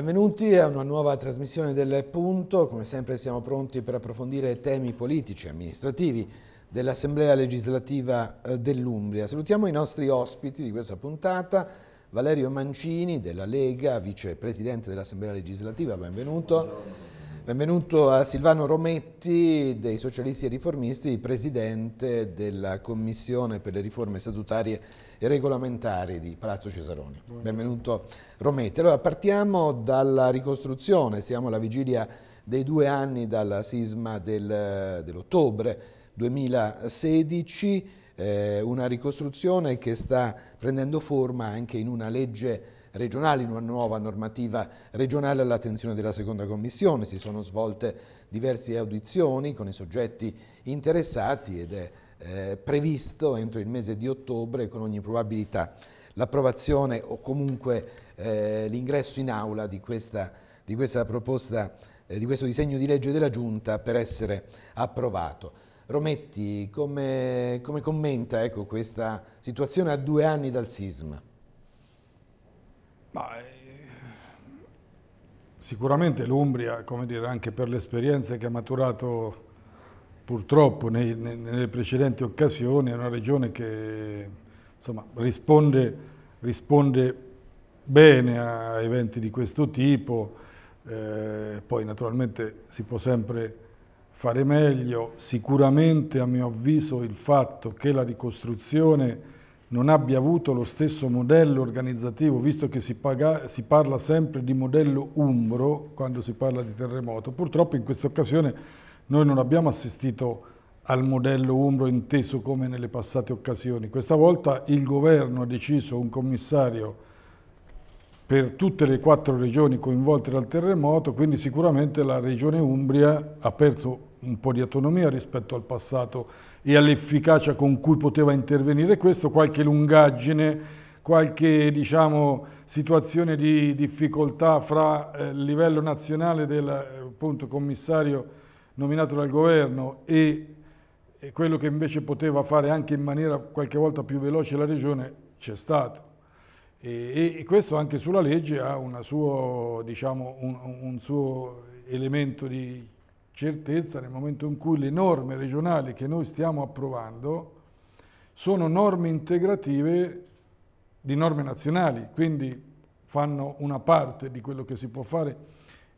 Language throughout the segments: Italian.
Benvenuti a una nuova trasmissione del Punto. Come sempre siamo pronti per approfondire temi politici e amministrativi dell'Assemblea legislativa eh, dell'Umbria. Salutiamo i nostri ospiti di questa puntata. Valerio Mancini della Lega, vicepresidente dell'Assemblea legislativa, benvenuto. Buongiorno. Benvenuto a Silvano Rometti dei Socialisti e Riformisti, presidente della Commissione per le riforme statutarie e regolamentari di Palazzo Cesaroni. Benvenuto Rometti. Allora partiamo dalla ricostruzione, siamo alla vigilia dei due anni dal sisma del, dell'ottobre 2016, eh, una ricostruzione che sta prendendo forma anche in una legge regionali, una nuova normativa regionale all'attenzione della seconda commissione. Si sono svolte diverse audizioni con i soggetti interessati ed è eh, previsto entro il mese di ottobre con ogni probabilità l'approvazione o comunque eh, l'ingresso in aula di questa, di questa proposta, eh, di questo disegno di legge della Giunta per essere approvato. Rometti, come, come commenta ecco, questa situazione a due anni dal sisma? Ma, eh, sicuramente l'Umbria, come dire, anche per le esperienze che ha maturato purtroppo nei, nei, nelle precedenti occasioni, è una regione che insomma, risponde, risponde, bene a eventi di questo tipo, eh, poi naturalmente si può sempre fare meglio, sicuramente a mio avviso il fatto che la ricostruzione non abbia avuto lo stesso modello organizzativo, visto che si, paga, si, parla sempre di modello umbro quando si parla di terremoto. Purtroppo in questa occasione noi non abbiamo assistito al modello umbro inteso come nelle passate occasioni. Questa volta il governo ha deciso un commissario per tutte le quattro regioni coinvolte dal terremoto, quindi sicuramente la regione Umbria ha perso un po' di autonomia rispetto al passato e all'efficacia con cui poteva intervenire questo, qualche lungaggine, qualche diciamo, situazione di difficoltà fra il eh, livello nazionale del eh, appunto, commissario nominato dal governo e, e quello che invece poteva fare anche in maniera qualche volta più veloce la regione c'è stato. E, e, questo anche sulla legge ha suo, diciamo, un, un suo elemento di certezza nel momento in cui le norme regionali che noi stiamo approvando sono norme integrative di norme nazionali, quindi fanno una parte di quello che si può fare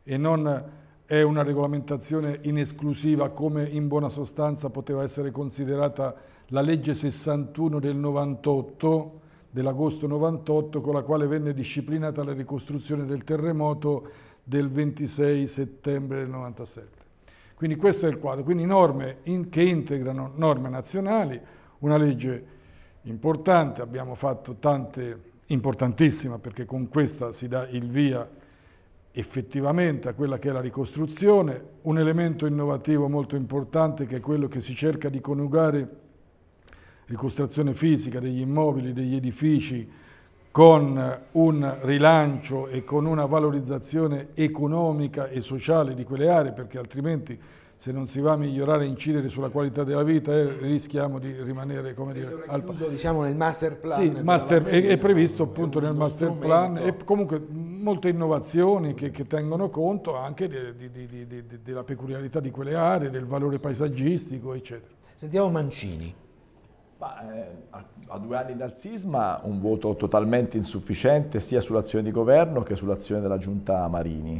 e non è una regolamentazione in esclusiva come in buona sostanza poteva essere considerata la legge 61 del 98 dell'agosto 98 con la quale venne disciplinata la ricostruzione del terremoto del 26 settembre del 97. Quindi questo è il quadro, quindi norme in, che integrano norme nazionali, una legge importante, abbiamo fatto tante, importantissima perché con questa si dà il via effettivamente a quella che è la ricostruzione, un elemento innovativo molto importante che è quello che si cerca di coniugare ricostruzione fisica degli immobili, degli edifici, con un rilancio e con una valorizzazione economica e sociale di quelle aree, perché altrimenti se non si va a migliorare e incidere sulla qualità della vita eh, rischiamo di rimanere come dire, chiuso, al passo. diciamo nel master plan. Sì, master, è, è, previsto appunto nel master strumento. plan e comunque molte innovazioni che, che tengono conto anche di, di, di, della peculiarità di quelle aree, del valore paesaggistico eccetera. Sentiamo Mancini. Ma, eh, a, a, due anni dal sisma un voto totalmente insufficiente sia sull'azione di governo che sull'azione della giunta Marini.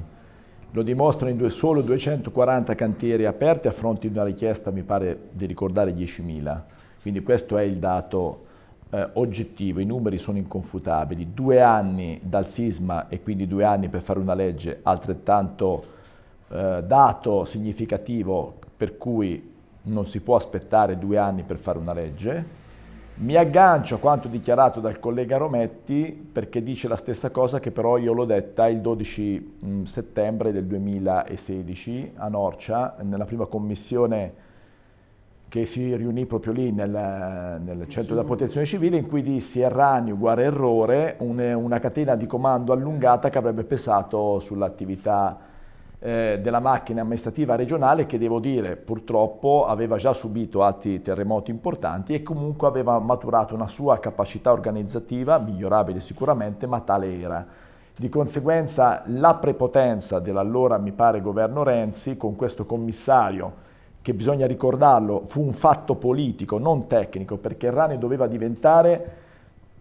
Lo dimostrano in due, solo 240 cantieri aperti a fronte di una richiesta, mi pare di ricordare, 10.000. Quindi questo è il dato eh, oggettivo, i numeri sono inconfutabili. Due anni dal sisma e quindi due anni per fare una legge altrettanto eh, dato significativo per cui non si può aspettare due anni per fare una legge. Mi aggancio a quanto dichiarato dal collega Rometti perché dice la stessa cosa che però io l'ho detta il 12 mm, settembre del 2016 a Norcia, nella prima commissione che si riunì proprio lì nel, nel centro della protezione civile in cui dissi errani uguale errore, un, una catena di comando allungata che avrebbe pesato sull'attività eh, della macchina amministrativa regionale che devo dire purtroppo aveva già subito altri terremoti importanti e comunque aveva maturato una sua capacità organizzativa, migliorabile sicuramente, ma tale era. Di conseguenza la prepotenza dell'allora, mi pare, governo Renzi con questo commissario che bisogna ricordarlo, fu un fatto politico, non tecnico, perché Rani doveva diventare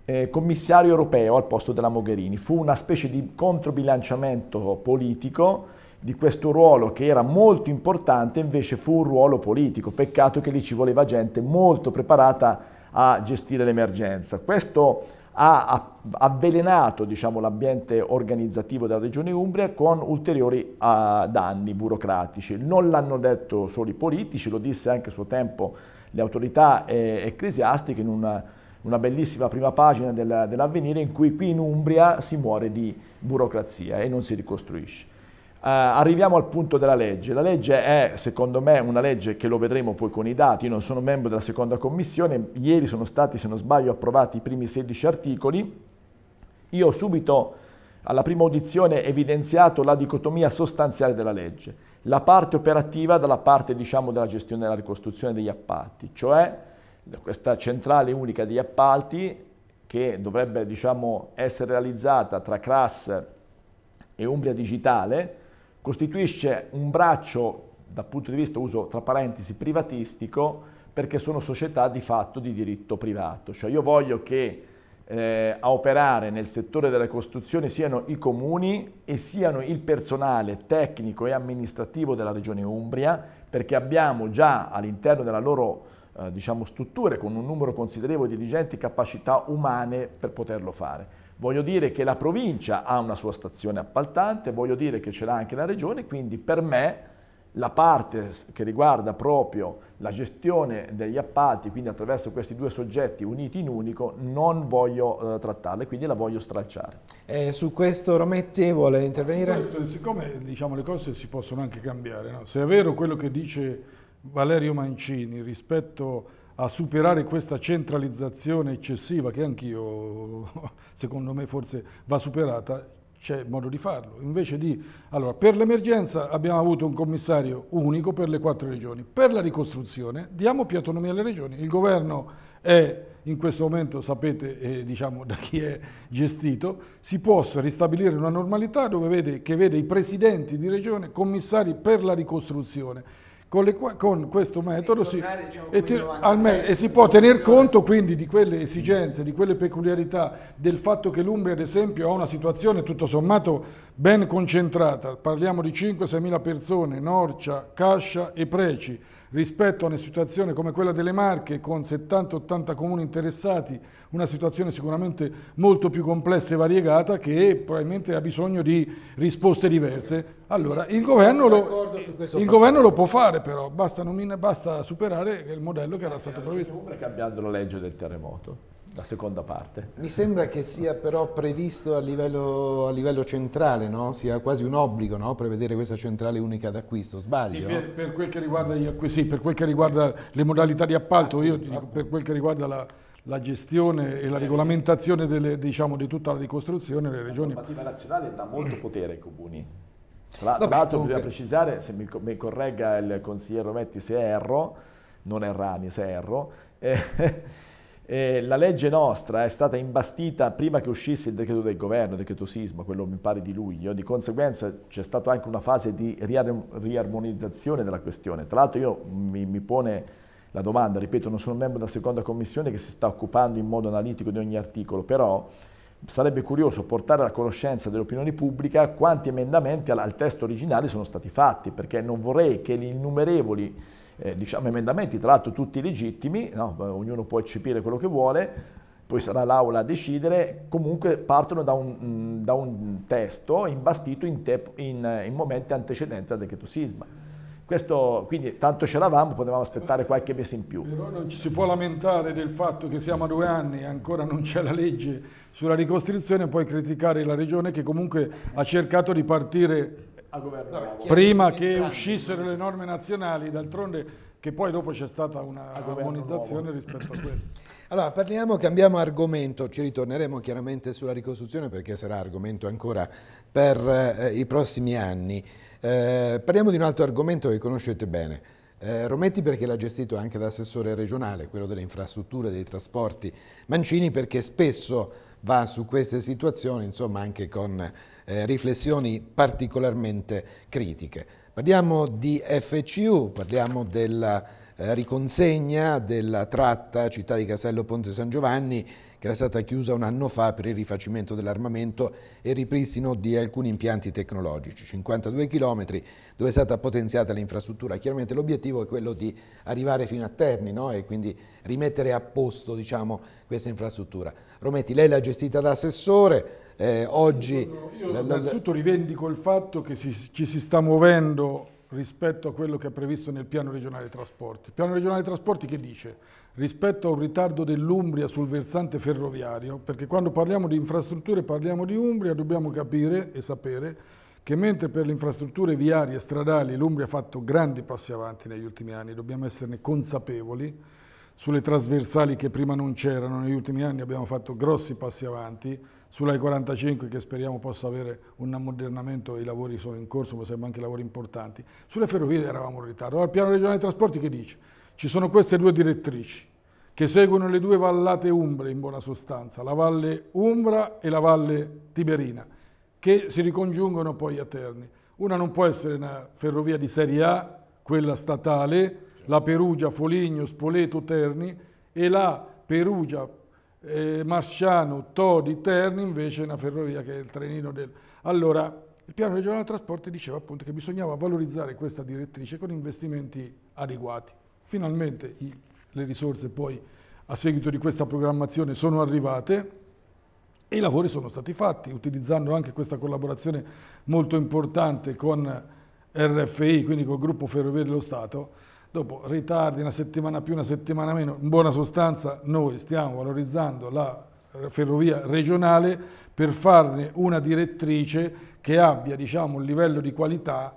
eh, commissario europeo al posto della Mogherini. Fu una specie di controbilanciamento politico di questo ruolo che era molto importante invece fu un ruolo politico, peccato che lì ci voleva gente molto preparata a gestire l'emergenza. Questo ha avvelenato diciamo, l'ambiente organizzativo della Regione Umbria con ulteriori uh, danni burocratici. Non l'hanno detto solo i politici, lo disse anche a suo tempo le autorità eh, ecclesiastiche in una, una bellissima prima pagina dell'avvenire in cui qui in Umbria si muore di burocrazia e non si ricostruisce. Uh, arriviamo al punto della legge. La legge è, secondo me, una legge che lo vedremo poi con i dati. Io non sono membro della seconda commissione, ieri sono stati, se non sbaglio, approvati i primi 16 articoli. Io ho subito alla prima audizione evidenziato la dicotomia sostanziale della legge, la parte operativa dalla parte diciamo, della gestione della ricostruzione degli appalti, cioè questa centrale unica degli appalti che dovrebbe diciamo, essere realizzata tra CRAS e Umbria Digitale, costituisce un braccio, dal punto di vista, uso tra parentesi, privatistico, perché sono società di fatto di diritto privato. Cioè io voglio che eh, a operare nel settore della costruzione siano i comuni e siano il personale tecnico e amministrativo della Regione Umbria, perché abbiamo già all'interno della loro eh, diciamo, strutture con un numero considerevole di dirigenti capacità umane per poterlo fare voglio dire che la provincia ha una sua stazione appaltante, voglio dire che ce l'ha anche la regione, quindi per me la parte che riguarda proprio la gestione degli appalti, quindi attraverso questi due soggetti uniti in unico, non voglio eh, trattarla e quindi la voglio stralciare. Eh, su questo Rometti vuole intervenire? Su Questo, siccome diciamo, le cose si possono anche cambiare, no? se è vero quello che dice Valerio Mancini rispetto a a superare questa centralizzazione eccessiva che anch'io, secondo me forse va superata, c'è modo di farlo. Invece di... Allora, per l'emergenza abbiamo avuto un commissario unico per le quattro regioni. Per la ricostruzione diamo più autonomia alle regioni. Il governo è, in questo momento sapete eh, diciamo, da chi è gestito, si possa ristabilire una normalità dove vede, che vede i presidenti di regione commissari per la ricostruzione con, le, con, questo metodo si, diciamo, e, me, e si può tener conto quindi di quelle esigenze, di quelle peculiarità, del fatto che l'Umbria ad esempio ha una situazione tutto sommato ben concentrata, parliamo di 5-6 mila persone, Norcia, Cascia e Preci, rispetto a una situazione come quella delle Marche con 70-80 comuni interessati, una situazione sicuramente molto più complessa e variegata che probabilmente ha bisogno di risposte diverse. Allora, il governo, lo, il governo lo, può fare però, basta, basta superare il modello che era stato previsto. Come cambiando la legge del terremoto? la seconda parte. Mi sembra che sia però previsto a livello, a livello centrale, no? sia quasi un obbligo no? prevedere questa centrale unica d'acquisto, sbaglio? Sì, per, per, quel che riguarda, gli, acquisti, per quel che riguarda le modalità di appalto, io ah, dico ah. per quel che riguarda la, la gestione e la eh. regolamentazione delle, diciamo, di tutta la ricostruzione, le regioni... La normativa nazionale dà molto mm. potere ai comuni. Tra, tra l'altro bisogna precisare, se mi, mi corregga il consigliere Rometti se erro, non errani se erro, eh, eh, la legge nostra è stata imbastita prima che uscisse il decreto del governo, il decreto sisma, quello mi pare di luglio, di conseguenza c'è stata anche una fase di riarmonizzazione della questione. Tra l'altro io mi, mi pone la domanda, ripeto, non sono membro della seconda commissione che si sta occupando in modo analitico di ogni articolo, però sarebbe curioso portare alla conoscenza dell'opinione pubblica quanti emendamenti al, al testo originale sono stati fatti, perché non vorrei che gli innumerevoli eh, diciamo, emendamenti, tra l'altro tutti legittimi, no? ognuno può eccepire quello che vuole, poi sarà l'Aula a decidere, comunque partono da un, mm, da un testo imbastito in, te, in, in momenti antecedenti al decreto sisma. Questo, quindi tanto c'eravamo, potevamo aspettare qualche mese in più. Però non ci si può lamentare del fatto che siamo a due anni e ancora non c'è la legge sulla ricostruzione e poi criticare la Regione che comunque ha cercato di partire al governo Vabbè, Bravo. Prima che uscissero le norme nazionali, d'altronde che poi dopo c'è stata una armonizzazione rispetto a quello. Allora, parliamo, cambiamo argomento, ci ritorneremo chiaramente sulla ricostruzione perché sarà argomento ancora per eh, i prossimi anni. Eh, parliamo di un altro argomento che conoscete bene. Eh, Rometti perché l'ha gestito anche da assessore regionale, quello delle infrastrutture, dei trasporti. Mancini perché spesso va su queste situazioni, insomma anche con eh, riflessioni particolarmente critiche. Parliamo di FCU, parliamo della eh, riconsegna della tratta città di Castello Ponte San Giovanni che era stata chiusa un anno fa per il rifacimento dell'armamento e ripristino di alcuni impianti tecnologici, 52 km dove è stata potenziata l'infrastruttura. Chiaramente l'obiettivo è quello di arrivare fino a Terni no? e quindi rimettere a posto diciamo, questa infrastruttura. Rometti, lei l'ha gestita da assessore, eh, oggi... Io innanzitutto rivendico il fatto che si, ci si sta muovendo rispetto a quello che è previsto nel piano regionale trasporti. Il piano regionale trasporti che dice? Rispetto a un ritardo dell'Umbria sul versante ferroviario, perché quando parliamo di infrastrutture parliamo di Umbria, dobbiamo capire e sapere che mentre per le infrastrutture viarie e stradali l'Umbria ha fatto grandi passi avanti negli ultimi anni, dobbiamo esserne consapevoli, sulle trasversali che prima non c'erano, negli ultimi anni abbiamo fatto grossi passi avanti, sulla E45 che speriamo possa avere un ammodernamento, i lavori sono in corso, ma servono anche lavori importanti. Sulle ferrovie eravamo in ritardo. Ora il piano regionale dei trasporti che dice? Ci sono queste due direttrici che seguono le due vallate umbre in buona sostanza, la valle Umbra e la valle Tiberina, che si ricongiungono poi a Terni. Una non può essere una ferrovia di serie A, quella statale, la Perugia, Foligno, Spoleto, Terni e la Perugia, eh, Marciano, Todi, Terni invece è una ferrovia che è il trenino del... Allora, il piano regionale trasporti diceva appunto che bisognava valorizzare questa direttrice con investimenti adeguati. Finalmente i, le risorse poi a seguito di questa programmazione sono arrivate e i lavori sono stati fatti, utilizzando anche questa collaborazione molto importante con RFI, quindi col gruppo Ferrovie dello Stato, dopo ritardi, una settimana più, una settimana meno, in buona sostanza noi stiamo valorizzando la eh, ferrovia regionale per farne una direttrice che abbia diciamo, un livello di qualità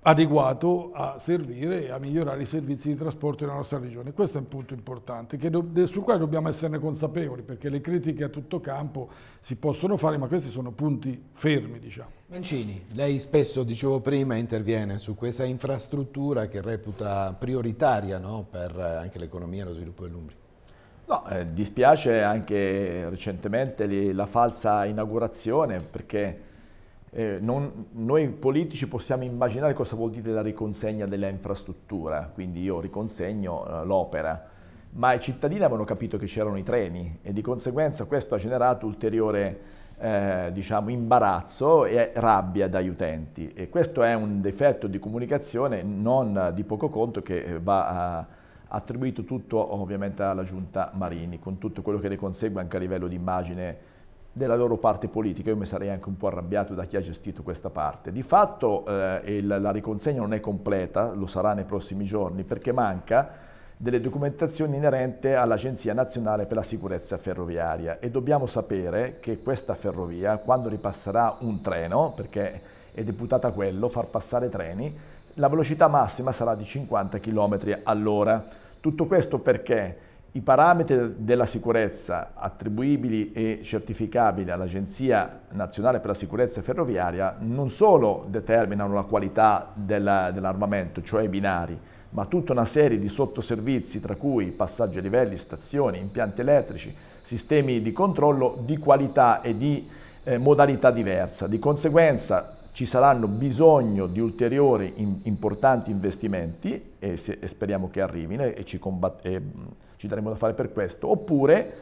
adeguato a servire e a migliorare i servizi di trasporto nella nostra regione. Questo è un punto importante do, sul quale dobbiamo esserne consapevoli perché le critiche a tutto campo si possono fare ma questi sono punti fermi. Diciamo. Mancini, lei spesso, dicevo prima, interviene su questa infrastruttura che reputa prioritaria no? per eh, anche l'economia e lo sviluppo dell'Umbria. No, eh, dispiace anche recentemente la falsa inaugurazione perché eh, non, noi politici possiamo immaginare cosa vuol dire la riconsegna dell'infrastruttura, quindi io riconsegno eh, l'opera, ma i cittadini avevano capito che c'erano i treni e di conseguenza questo ha generato ulteriore eh, diciamo, imbarazzo e rabbia dagli utenti e questo è un difetto di comunicazione non di poco conto che eh, va eh, attribuito tutto ovviamente alla giunta Marini con tutto quello che ne consegue anche a livello di immagine della loro parte politica. Io mi sarei anche un po' arrabbiato da chi ha gestito questa parte. Di fatto eh, il, la riconsegna non è completa, lo sarà nei prossimi giorni, perché manca delle documentazioni inerente all'Agenzia Nazionale per la Sicurezza Ferroviaria e dobbiamo sapere che questa ferrovia, quando ripasserà un treno, perché è deputata a quello, far passare treni, la velocità massima sarà di 50 km all'ora. Tutto questo perché? I parametri della sicurezza attribuibili e certificabili all'Agenzia Nazionale per la Sicurezza Ferroviaria non solo determinano la qualità dell'armamento, cioè i binari, ma tutta una serie di sottoservizi tra cui passaggi a livelli, stazioni, impianti elettrici, sistemi di controllo di qualità e di eh, modalità diversa. Di conseguenza ci saranno bisogno di ulteriori in, importanti investimenti e, se, e, speriamo che arrivino e ci, e ci daremo da fare per questo, oppure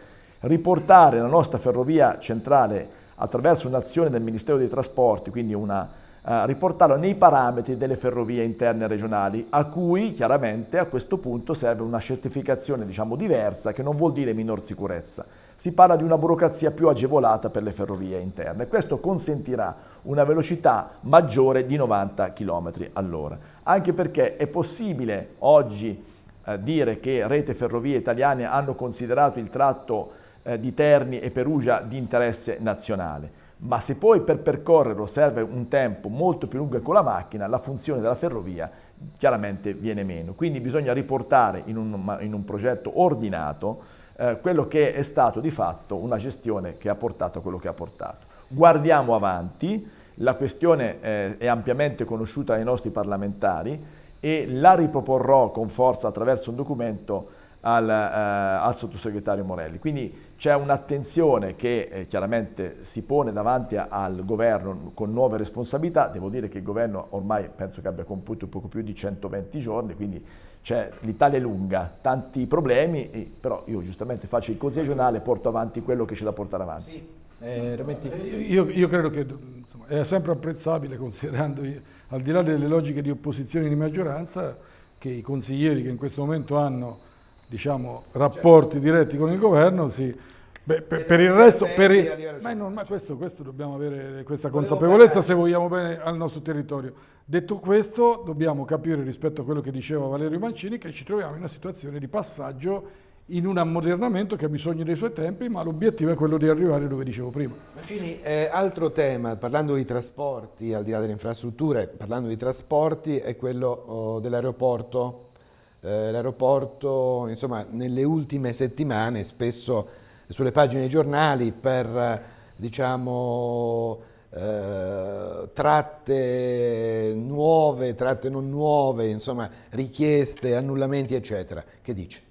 riportare la nostra ferrovia centrale attraverso un'azione del Ministero dei Trasporti, quindi una eh, riportarlo nei parametri delle ferrovie interne regionali, a cui chiaramente a questo punto serve una certificazione diciamo, diversa che non vuol dire minor sicurezza. Si parla di una burocrazia più agevolata per le ferrovie interne. Questo consentirà una velocità maggiore di 90 km all'ora, anche perché è possibile oggi eh, dire che Rete Ferrovie Italiane hanno considerato il tratto eh, di Terni e Perugia di interesse nazionale ma se poi per percorrerlo serve un tempo molto più lungo con la macchina, la funzione della ferrovia chiaramente viene meno. Quindi bisogna riportare in un, in un progetto ordinato eh, quello che è stato di fatto una gestione che ha portato a quello che ha portato. Guardiamo avanti, la questione eh, è ampiamente conosciuta dai nostri parlamentari e la riproporrò con forza attraverso un documento al, eh, al sottosegretario Morelli. Quindi c'è un'attenzione che eh, chiaramente si pone davanti a, al governo con nuove responsabilità, devo dire che il governo ormai penso che abbia compiuto poco più di 120 giorni, quindi l'Italia è lunga, tanti problemi, però io giustamente faccio il Consiglio regionale e porto avanti quello che c'è da portare avanti. Sì. Eh, io, io, credo che insomma, è sempre apprezzabile considerando, al di là delle logiche di opposizione di maggioranza, che i consiglieri che in questo momento hanno diciamo, rapporti diretti con il governo, sì. Beh, per, per, il resto, per il, ma, non, ma questo, questo, dobbiamo avere questa consapevolezza se vogliamo bene al nostro territorio. Detto questo, dobbiamo capire rispetto a quello che diceva Valerio Mancini che ci troviamo in una situazione di passaggio in un ammodernamento che ha bisogno dei suoi tempi, ma l'obiettivo è quello di arrivare dove dicevo prima. Mancini, eh, altro tema, parlando di trasporti, al di là delle infrastrutture, parlando di trasporti, è quello oh, dell'aeroporto eh, l'aeroporto, insomma, nelle ultime settimane, spesso sulle pagine dei giornali per, diciamo, eh, tratte nuove, tratte non nuove, insomma, richieste, annullamenti, eccetera. Che dice?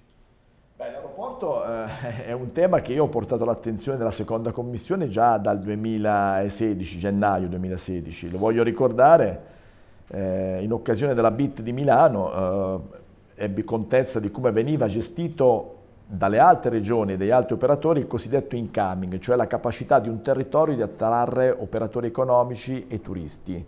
L'aeroporto eh, è un tema che io ho portato all'attenzione della seconda commissione già dal 2016, gennaio 2016. Lo voglio ricordare eh, in occasione della BIT di Milano. Eh, ebbi contezza di come veniva gestito dalle altre regioni e dagli altri operatori il cosiddetto incoming, cioè la capacità di un territorio di attrarre operatori economici e turisti.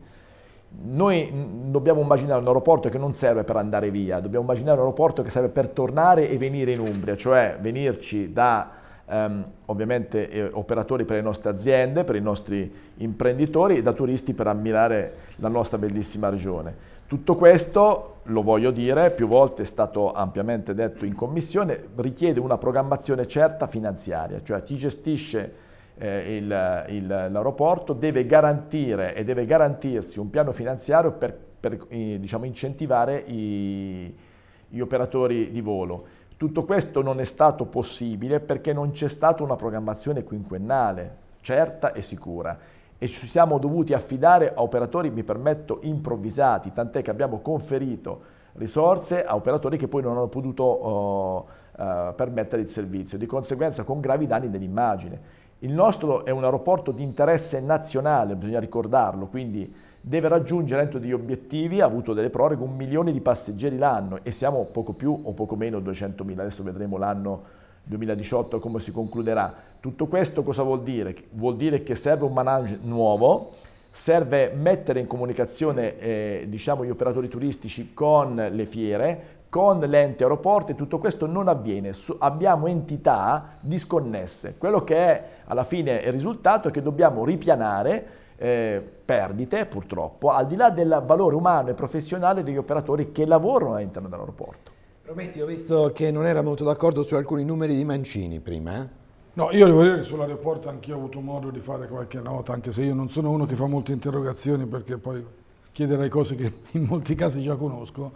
Noi dobbiamo immaginare un aeroporto che non serve per andare via, dobbiamo immaginare un aeroporto che serve per tornare e venire in Umbria, cioè venirci da ehm, ovviamente eh, operatori per le nostre aziende, per i nostri imprenditori e da turisti per ammirare la nostra bellissima regione. Tutto questo, lo voglio dire, più volte è stato ampiamente detto in commissione, richiede una programmazione certa finanziaria, cioè chi gestisce eh, l'aeroporto deve garantire e deve garantirsi un piano finanziario per, per eh, diciamo, incentivare i, gli operatori di volo. Tutto questo non è stato possibile perché non c'è stata una programmazione quinquennale certa e sicura e ci siamo dovuti affidare a operatori, mi permetto, improvvisati, tant'è che abbiamo conferito risorse a operatori che poi non hanno potuto uh, uh, permettere il servizio, di conseguenza con gravi danni dell'immagine. Il nostro è un aeroporto di interesse nazionale, bisogna ricordarlo, quindi deve raggiungere entro degli obiettivi, ha avuto delle proroghe, un milione di passeggeri l'anno e siamo poco più o poco meno 200.000, adesso vedremo l'anno 2018 come si concluderà. Tutto questo cosa vuol dire? Vuol dire che serve un management nuovo, serve mettere in comunicazione eh, diciamo, gli operatori turistici con le fiere, con l'ente aeroporto e tutto questo non avviene, abbiamo entità disconnesse. Quello che è alla fine il risultato è che dobbiamo ripianare eh, perdite purtroppo, al di là del valore umano e professionale degli operatori che lavorano all'interno dell'aeroporto. Prometti, ho visto che non era molto d'accordo su alcuni numeri di Mancini prima. Eh? No, io devo dire che sull'aeroporto anch'io ho avuto modo di fare qualche nota, anche se io non sono uno che fa molte interrogazioni perché poi chiederei cose che in molti casi già conosco,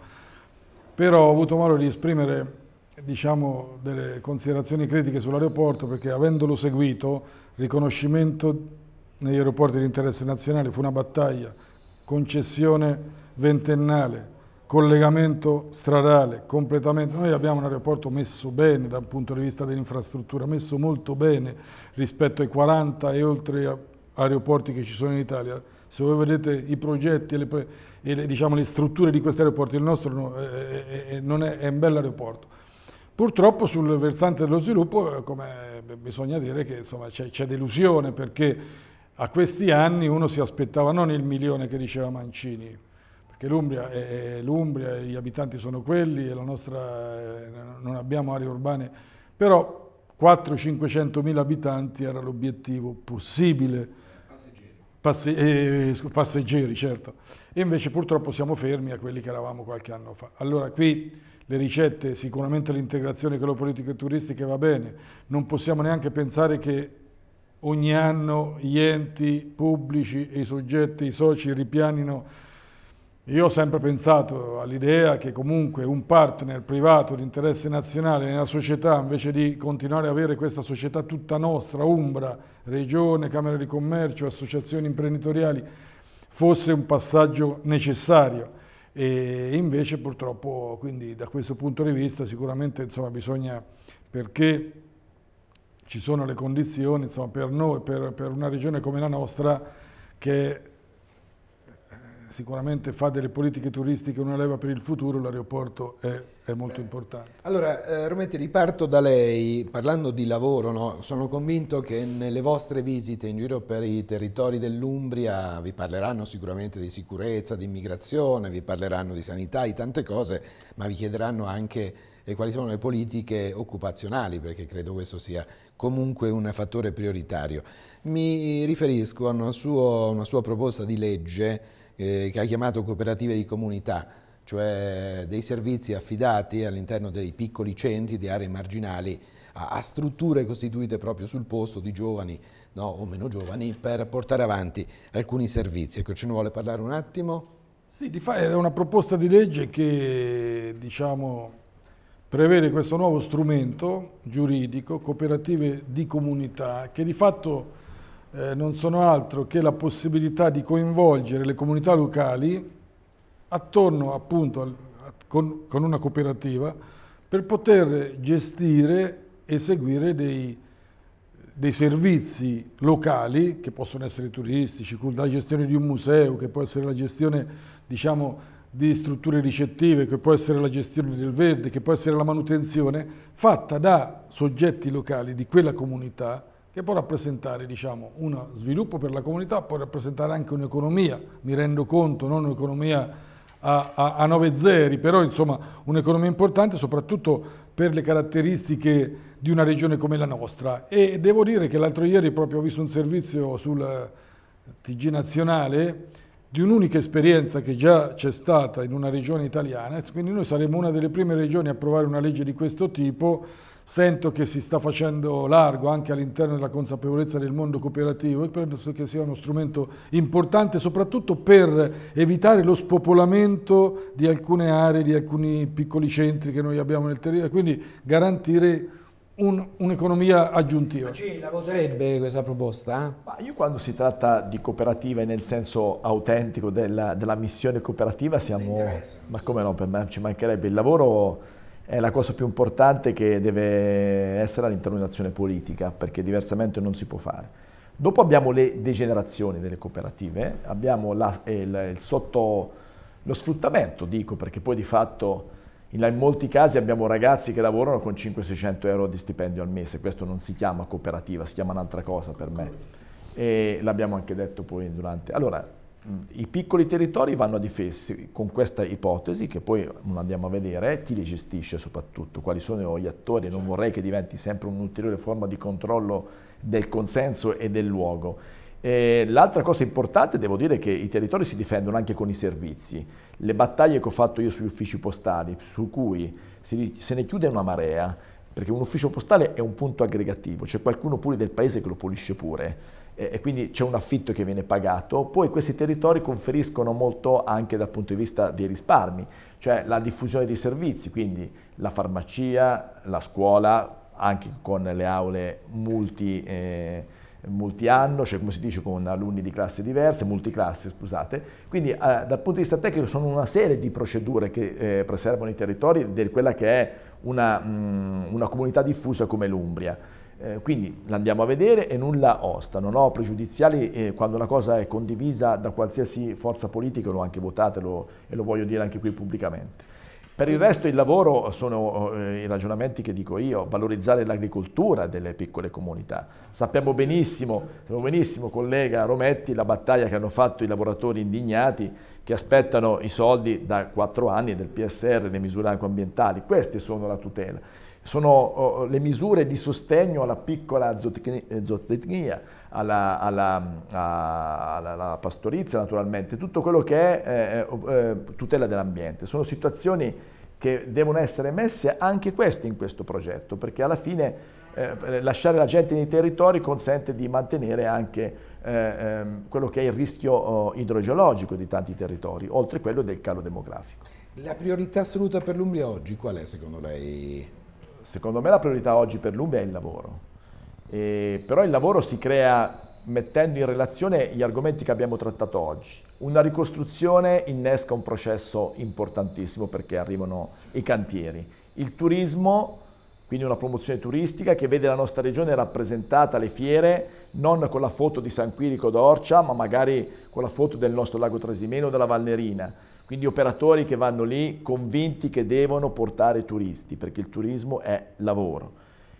però ho avuto modo di esprimere diciamo, delle considerazioni critiche sull'aeroporto perché avendolo seguito, riconoscimento negli aeroporti di interesse nazionale fu una battaglia, concessione ventennale, collegamento stradale, completamente. Noi abbiamo un aeroporto messo bene dal punto di vista dell'infrastruttura, messo molto bene rispetto ai 40 e oltre aeroporti che ci sono in Italia. Se voi vedete i progetti e le, e le, diciamo, le strutture di questi aeroporti, il nostro no, è, è, è, è un bel aeroporto. Purtroppo sul versante dello sviluppo, eh, come eh, bisogna dire che c'è delusione perché a questi anni uno si aspettava non il milione che diceva Mancini, che l'Umbria è, l'Umbria, gli abitanti sono quelli, e la nostra, eh, non abbiamo aree urbane, però 400 500 mila abitanti era l'obiettivo possibile. Passeggeri. Passe, eh, passeggeri, certo. E invece purtroppo siamo fermi a quelli che eravamo qualche anno fa. Allora qui le ricette, sicuramente l'integrazione con le politiche turistiche va bene, non possiamo neanche pensare che ogni anno gli enti pubblici, i soggetti, i soci ripianino io ho sempre pensato all'idea che comunque un partner privato di interesse nazionale nella società, invece di continuare a avere questa società tutta nostra, Umbra, Regione, Camera di Commercio, associazioni imprenditoriali, fosse un passaggio necessario. E invece purtroppo, quindi da questo punto di vista, sicuramente insomma, bisogna, perché ci sono le condizioni insomma, per noi, per, per una regione come la nostra, che sicuramente fa delle politiche turistiche una leva per il futuro, l'aeroporto è, è, molto importante. Allora, eh, Rometti, riparto da lei, parlando di lavoro, no? sono convinto che nelle vostre visite in giro per i territori dell'Umbria vi parleranno sicuramente di sicurezza, di immigrazione, vi parleranno di sanità, di tante cose, ma vi chiederanno anche eh, quali sono le politiche occupazionali, perché credo questo sia comunque un fattore prioritario. Mi riferisco a una, suo, una sua proposta di legge eh, che ha chiamato cooperative di comunità, cioè dei servizi affidati all'interno dei piccoli centri di aree marginali a, a strutture costituite proprio sul posto di giovani no, o meno giovani per portare avanti alcuni servizi. Ecco, ce ne vuole parlare un attimo? Sì, di fa è una proposta di legge che diciamo, prevede questo nuovo strumento giuridico, cooperative di comunità, che di fatto eh, non sono altro che la possibilità di coinvolgere le comunità locali attorno appunto al, a, con, con, una cooperativa per poter gestire e seguire dei, dei servizi locali che possono essere turistici, la gestione di un museo, che può essere la gestione diciamo, di strutture ricettive, che può essere la gestione del verde, che può essere la manutenzione, fatta da soggetti locali di quella comunità che può rappresentare diciamo, uno sviluppo per la comunità, può rappresentare anche un'economia, mi rendo conto, non un'economia a, a, a 9 zeri, però insomma un'economia importante soprattutto per le caratteristiche di una regione come la nostra. E devo dire che l'altro ieri proprio ho visto un servizio sul eh, TG Nazionale di un'unica esperienza che già c'è stata in una regione italiana, quindi noi saremo una delle prime regioni a approvare una legge di questo tipo, sento che si sta facendo largo anche all'interno della consapevolezza del mondo cooperativo e penso che sia uno strumento importante soprattutto per evitare lo spopolamento di alcune aree, di alcuni piccoli centri che noi abbiamo nel territorio, e quindi garantire un'economia un aggiuntiva. Ma ci la voterebbe questa proposta? Eh? io quando si tratta di cooperative nel senso autentico della, della missione cooperativa siamo... Ma come no, per me ci mancherebbe il lavoro è la cosa più importante che deve essere all'interno di un'azione politica, perché diversamente non si può fare. Dopo abbiamo le degenerazioni delle cooperative, abbiamo la, eh, il, il sotto, lo sfruttamento, dico, perché poi di fatto in, molti casi abbiamo ragazzi che lavorano con 500-600 euro di stipendio al mese, questo non si chiama cooperativa, si chiama un'altra cosa per me. E l'abbiamo anche detto poi durante... Allora, i piccoli territori vanno difesi con questa ipotesi che poi andiamo a vedere chi li gestisce soprattutto, quali sono gli attori, non vorrei che diventi sempre un'ulteriore forma di controllo del consenso e del luogo. L'altra cosa importante, devo dire che i territori si difendono anche con i servizi. Le battaglie che ho fatto io sugli uffici postali, su cui se ne chiude una marea, perché un ufficio postale è un punto aggregativo, c'è qualcuno pure del paese che lo pulisce pure e quindi c'è un affitto che viene pagato, poi questi territori conferiscono molto anche dal punto di vista dei risparmi, cioè la diffusione dei servizi, quindi la farmacia, la scuola, anche con le aule multi, eh, multianno, cioè come si dice con alunni di classi diverse, multiclassi scusate, quindi eh, dal punto di vista tecnico sono una serie di procedure che eh, preservano i territori di quella che è una, mh, mm, una comunità diffusa come l'Umbria. Eh, quindi l'andiamo a vedere e nulla osta, non ho pregiudiziali eh, quando una cosa è condivisa da qualsiasi forza politica, l'ho anche votata e lo voglio dire anche qui pubblicamente. Per il resto il lavoro sono eh, i ragionamenti che dico io, valorizzare l'agricoltura delle piccole comunità. Sappiamo benissimo, sappiamo benissimo, collega Rometti, la battaglia che hanno fatto i lavoratori indignati che aspettano i soldi da quattro anni del PSR, le misure anche ambientali. Queste sono la tutela sono oh, oh, le misure di sostegno alla piccola eh, zootecnia, alla, alla, mm, alla, alla, pastorizia naturalmente, tutto quello che è eh, eh, eh, tutela dell'ambiente. Sono situazioni che devono essere messe anche queste in questo progetto, perché alla fine eh, lasciare la gente nei territori consente di mantenere anche eh, ehm, quello che è il rischio oh, idrogeologico di tanti territori, oltre quello del calo demografico. La priorità assoluta per l'Umbria oggi qual è secondo lei? Secondo me la priorità oggi per l'Umbria è il lavoro, eh, però il lavoro si crea mettendo in relazione gli argomenti che abbiamo trattato oggi. Una ricostruzione innesca un processo importantissimo perché arrivano i cantieri. Il turismo, quindi una promozione turistica che vede la nostra regione rappresentata alle fiere non con la foto di San Quirico d'Orcia, ma magari con la foto del nostro lago Trasimeno o della Valnerina quindi operatori che vanno lì convinti che devono portare turisti, perché il turismo è lavoro.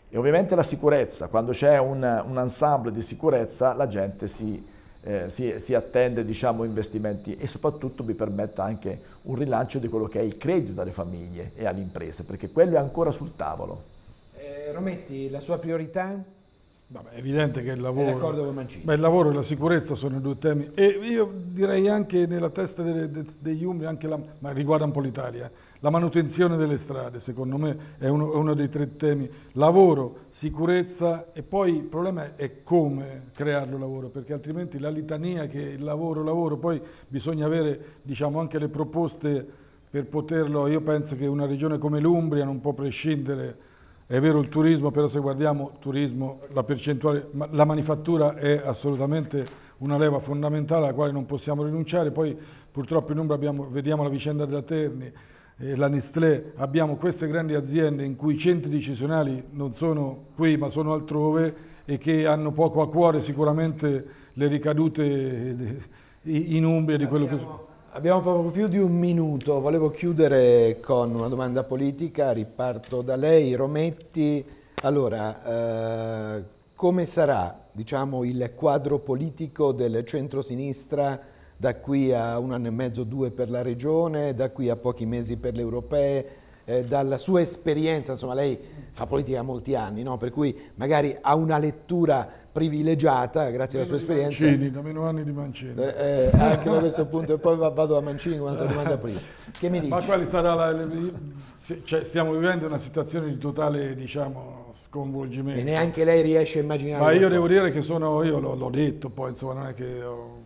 E ovviamente la sicurezza, quando c'è un, un, ensemble di sicurezza la gente si, eh, si, si attende diciamo, investimenti e soprattutto vi permetta anche un rilancio di quello che è il credito alle famiglie e alle imprese, perché quello è ancora sul tavolo. Eh, Rometti, la sua priorità? Vabbè, è evidente che il lavoro, ma il lavoro e la sicurezza sono due temi e io direi anche nella testa delle, de, degli Umbri, la, ma riguarda un po' l'Italia, la manutenzione delle strade secondo me è uno, è uno, dei tre temi, lavoro, sicurezza e poi il problema è come crearlo lavoro perché altrimenti la litania che il lavoro, lavoro, poi bisogna avere diciamo, anche le proposte per poterlo, io penso che una regione come l'Umbria non può prescindere è vero il turismo, però se guardiamo turismo, la percentuale, la manifattura è assolutamente una leva fondamentale alla quale non possiamo rinunciare. Poi purtroppo in Umbra abbiamo, vediamo la vicenda della Terni, eh, la Nestlé, abbiamo queste grandi aziende in cui i centri decisionali non sono qui ma sono altrove e che hanno poco a cuore sicuramente le ricadute eh, in Umbria di quello che... Abbiamo poco più di un minuto, volevo chiudere con una domanda politica, riparto da lei, Rometti. Allora, eh, come sarà diciamo, il quadro politico del centrosinistra da qui a un anno e mezzo, due per la regione, da qui a pochi mesi per le europee, eh, dalla sua esperienza, insomma lei fa politica da molti anni, no? per cui magari ha una lettura privilegiata grazie alla sua esperienza. Mancini, da meno anni di Mancini. Eh, eh, anche da questo punto, e poi vado da Mancini con un'altra domanda prima. Che mi dici? Ma quale sarà la... Cioè, stiamo vivendo una situazione di totale, diciamo, sconvolgimento. E neanche lei riesce a immaginare. Ma io devo dire che sono, io l'ho detto poi, insomma, non è che ho,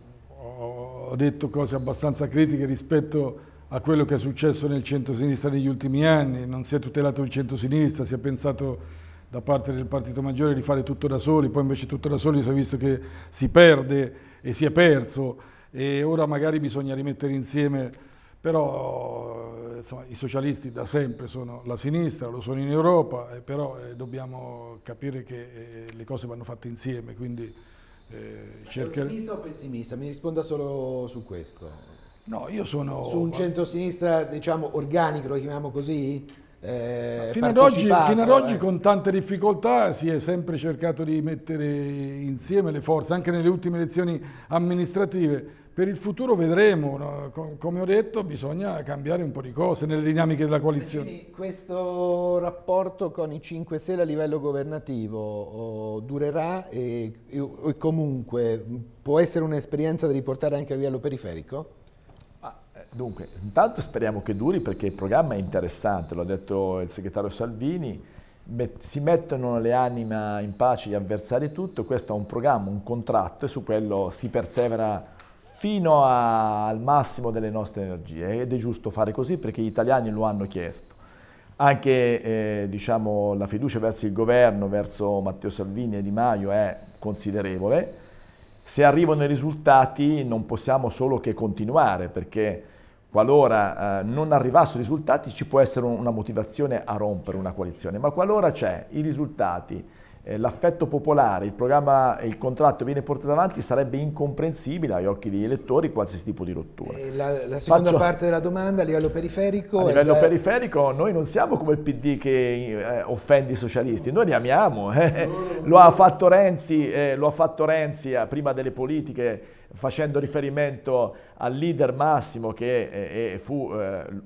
ho detto cose abbastanza critiche rispetto a a quello che è successo nel centro-sinistra negli ultimi anni, non si è tutelato il centro-sinistra, si è pensato da parte del partito maggiore di fare tutto da soli, poi invece tutto da soli si è visto che si perde e si è perso e ora magari bisogna rimettere insieme, però insomma, i socialisti da sempre sono la sinistra, lo sono in Europa, eh, però eh, dobbiamo capire che eh, le cose vanno fatte insieme, quindi eh, cercare... Ottimista o pessimista? Mi risponda solo su questo. No, io sono... Su un centro-sinistra, diciamo, organico, lo chiamiamo così? Eh, fino, ad oggi, fino, ad oggi, eh. con tante difficoltà si è sempre cercato di mettere insieme le forze, anche nelle ultime elezioni amministrative. Per il futuro vedremo, no? Com come ho detto bisogna cambiare un po' di cose nelle dinamiche della coalizione. Quindi questo rapporto con i 5 Stelle a livello governativo oh, durerà e, e, e comunque può essere un'esperienza da riportare anche a livello periferico? Dunque, intanto speriamo che duri perché il programma è interessante, l'ha detto il segretario Salvini, si mettono le anime in pace gli avversari tutto, questo è un programma, un contratto e su quello si persevera fino a, al massimo delle nostre energie ed è giusto fare così perché gli italiani lo hanno chiesto. Anche eh, diciamo, la fiducia verso il governo, verso Matteo Salvini e Di Maio è considerevole. Se arrivano i risultati non possiamo solo che continuare perché qualora eh, non arrivassero i risultati ci può essere una motivazione a rompere una coalizione, ma qualora c'è i risultati eh, l'affetto popolare, il programma e il contratto viene portato avanti sarebbe incomprensibile agli occhi degli elettori qualsiasi tipo di rottura. La, la, seconda Faccio... parte della domanda a livello periferico... A livello da... periferico noi non siamo come il PD che eh, offende i socialisti, noi li amiamo, eh. lo, ha fatto Renzi, eh, lo ha fatto Renzi eh, prima delle politiche facendo riferimento al leader Massimo che eh, fu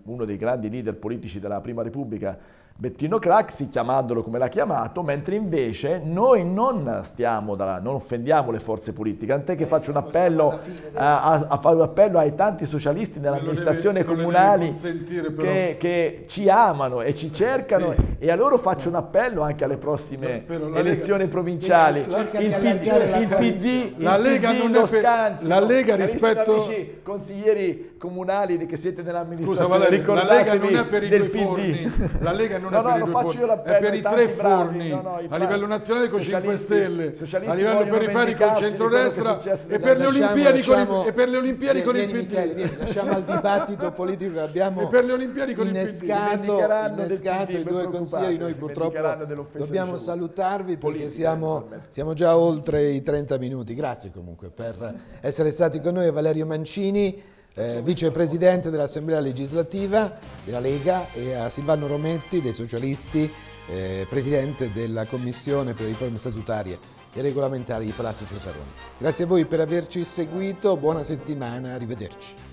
uno dei grandi leader politici della Prima Repubblica Bettino Craxi chiamandolo come l'ha chiamato, mentre invece noi non stiamo dalla, non offendiamo le forze politiche, tant'è che eh, faccio un appello, a, a, a un appello ai tanti socialisti nell'amministrazione comunale che, che, ci amano e ci cercano sì. e a loro faccio un eh. appello anche alle prossime elezioni Lega, provinciali. Eh, il PD, il PD, il la Lega PD non lo scanzi. La Lega rispetto... Amici consiglieri comunali che siete nell'amministrazione, Scusa, Valerio, la Lega non è per i due PD. forni, la Lega non no, è no, per no, i due forni, è per i tre forni, bravi, no, i a livello nazionale con 5 Stelle, a livello periferico con centrodestra e per, lasciamo, lasciamo, i, e per le Olimpiadi con il PD. lasciamo al dibattito politico che abbiamo e per le Olimpiadi con innescato, il PD. i due consiglieri, noi purtroppo dobbiamo salutarvi perché siamo, siamo già oltre i 30 minuti, grazie comunque per essere stati con noi Valerio Mancini eh, vicepresidente dell'Assemblea legislativa della Lega e a Silvano Rometti dei Socialisti, eh, presidente della Commissione per le riforme statutarie e regolamentari di Palazzo Cesaroni. Grazie a voi per averci seguito, buona settimana, arrivederci.